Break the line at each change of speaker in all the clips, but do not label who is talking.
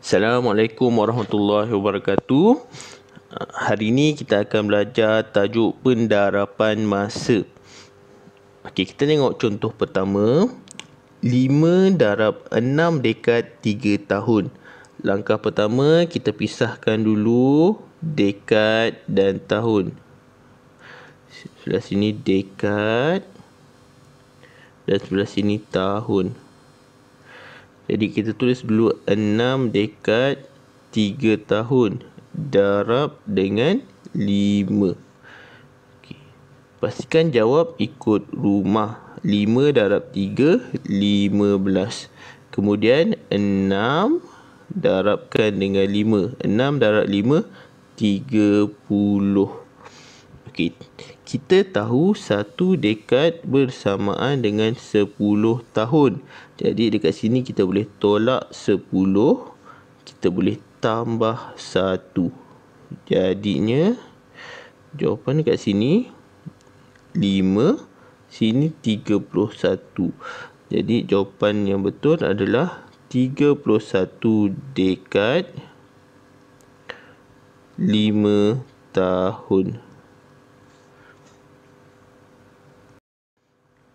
Assalamualaikum warahmatullahi wabarakatuh. Hari ini kita akan belajar tajuk pendarapan masa. Okay, kita tengok contoh pertama. 5 darab 6 dekad 3 tahun. Langkah pertama, kita pisahkan dulu dekad dan tahun. Sebelah sini dekad dan sebelah sini Tahun. Jadi kita tulis dulu 6 dekat 3 tahun darab dengan 5. Okay. Pastikan jawab ikut rumah. 5 darab 3, 15. Kemudian 6 darabkan dengan 5. 6 darab 5, 30. Okey kita tahu satu dekad bersamaan dengan 10 tahun. Jadi dekat sini kita boleh tolak 10, kita boleh tambah 1. Jadinya jawapan dekat sini 5, sini 31. Jadi jawapan yang betul adalah 31 dekad 5 tahun.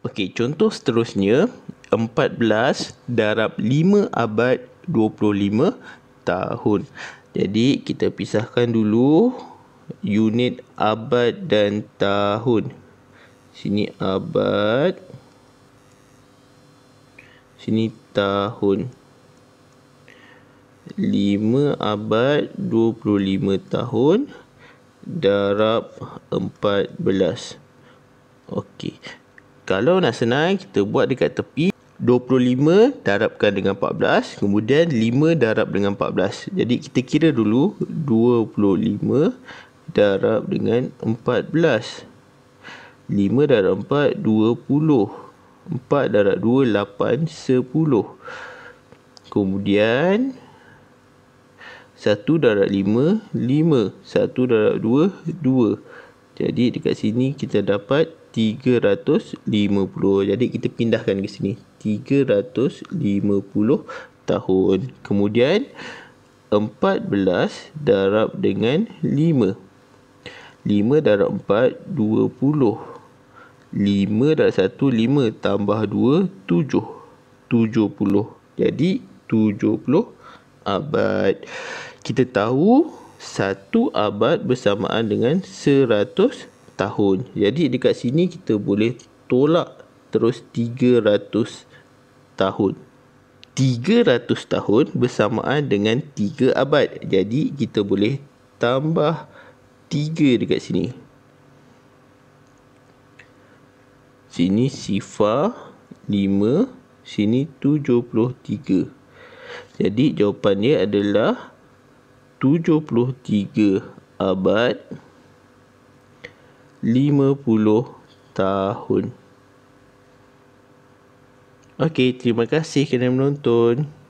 Okey, contoh seterusnya 14 darab 5 abad 25 tahun. Jadi kita pisahkan dulu unit abad dan tahun. Sini abad. Sini tahun. 5 abad 25 tahun darab 14. Okey. Kalau nak senai, kita buat dekat tepi 25 darabkan dengan 14 Kemudian 5 darab dengan 14 Jadi kita kira dulu 25 darab dengan 14 5 darab 4, 20 4 darab 2, 8, 10 Kemudian 1 darab 5, 5 1 darab 2, 2 Jadi dekat sini kita dapat 2 350 jadi kita pindahkan ke sini 350 tahun kemudian 14 darab dengan 5 5 darab 4 20 5 darab 1, 5 tambah 2, 7. 70. Jadi, 70 abad. Kita tahu 1 abad bersamaan dengan tahun. Jadi dekat sini kita boleh tolak terus 300 tahun. 300 tahun bersamaan dengan 3 abad. Jadi kita boleh tambah 3 dekat sini. Sini sifar 5, sini 73. Jadi jawapan dia adalah 73 abad 50 tahun. Okey, terima kasih kerana menonton.